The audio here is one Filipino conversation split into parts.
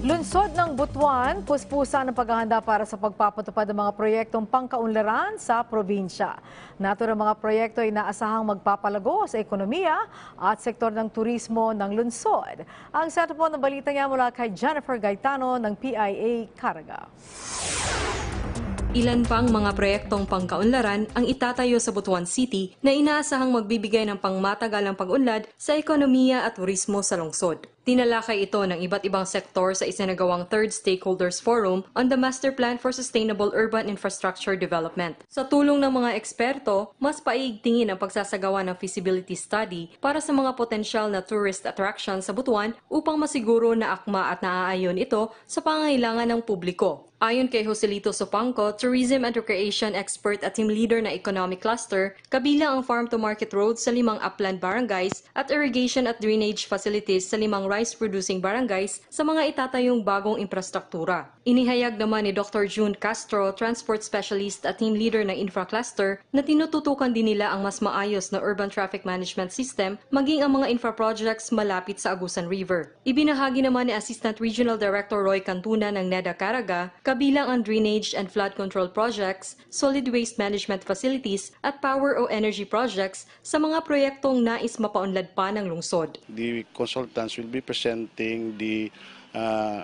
Lunsod ng Butuan, puspusa ng paghahanda para sa pagpapatupad ng mga proyektong pangkaunlaran sa probinsya. Naturang mga proyekto ay naasahang magpapalago sa ekonomiya at sektor ng turismo ng lunsod. Ang setup po ng balita niya mula kay Jennifer Gaitano ng PIA Caraga. Ilan pang mga proyektong pangkaunlaran ang itatayo sa Butuan City na inaasahang magbibigay ng pangmatagalang pag-unlad sa ekonomiya at turismo sa lungsod. Tinalakay ito ng iba't ibang sektor sa isinagawang Third Stakeholders Forum on the Master Plan for Sustainable Urban Infrastructure Development. Sa tulong ng mga eksperto, mas paigtingin ang pagsasagawa ng feasibility study para sa mga potensyal na tourist attraction sa Butuan upang masiguro na akma at naaayon ito sa pangangailangan ng publiko. Ayon kay Joselito Sopanco, tourism and recreation expert at team leader na economic cluster, kabilang ang farm-to-market road sa limang upland barangays at irrigation at drainage facilities sa limang rice-producing barangays sa mga itatayong bagong infrastruktura. Inihayag naman ni Dr. June Castro, transport specialist at team leader ng infra cluster, na tinututukan din nila ang mas maayos na urban traffic management system maging ang mga infra projects malapit sa Agusan River. Ibinahagi naman ni Assistant Regional Director Roy Cantuna ng NEDA Caraga, kabilang ang drainage and flood control projects, solid waste management facilities at power o energy projects sa mga proyektong nais mapaunlad pa ng lungsod. The consultants will be presenting the uh,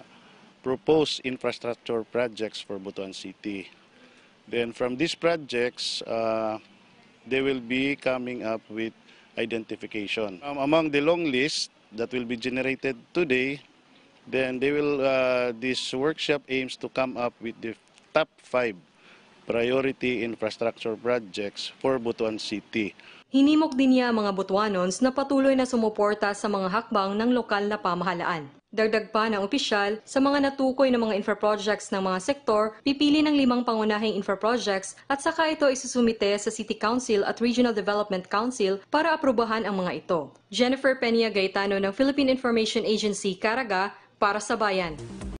proposed infrastructure projects for Butuan City. Then from these projects, uh, they will be coming up with identification. Um, among the long list that will be generated today, Then they will, uh, this workshop aims to come up with the top five priority infrastructure projects for Butuan City. Hinimok din niya mga Butuanons na patuloy na sumuporta sa mga hakbang ng lokal na pamahalaan. Dagdag pa ng opisyal, sa mga natukoy ng mga infra-projects ng mga sektor, pipili ng limang pangunahing infra-projects at saka ito isusumite sa City Council at Regional Development Council para aprubahan ang mga ito. Jennifer Peña Gaetano ng Philippine Information Agency Caraga para sa bayan.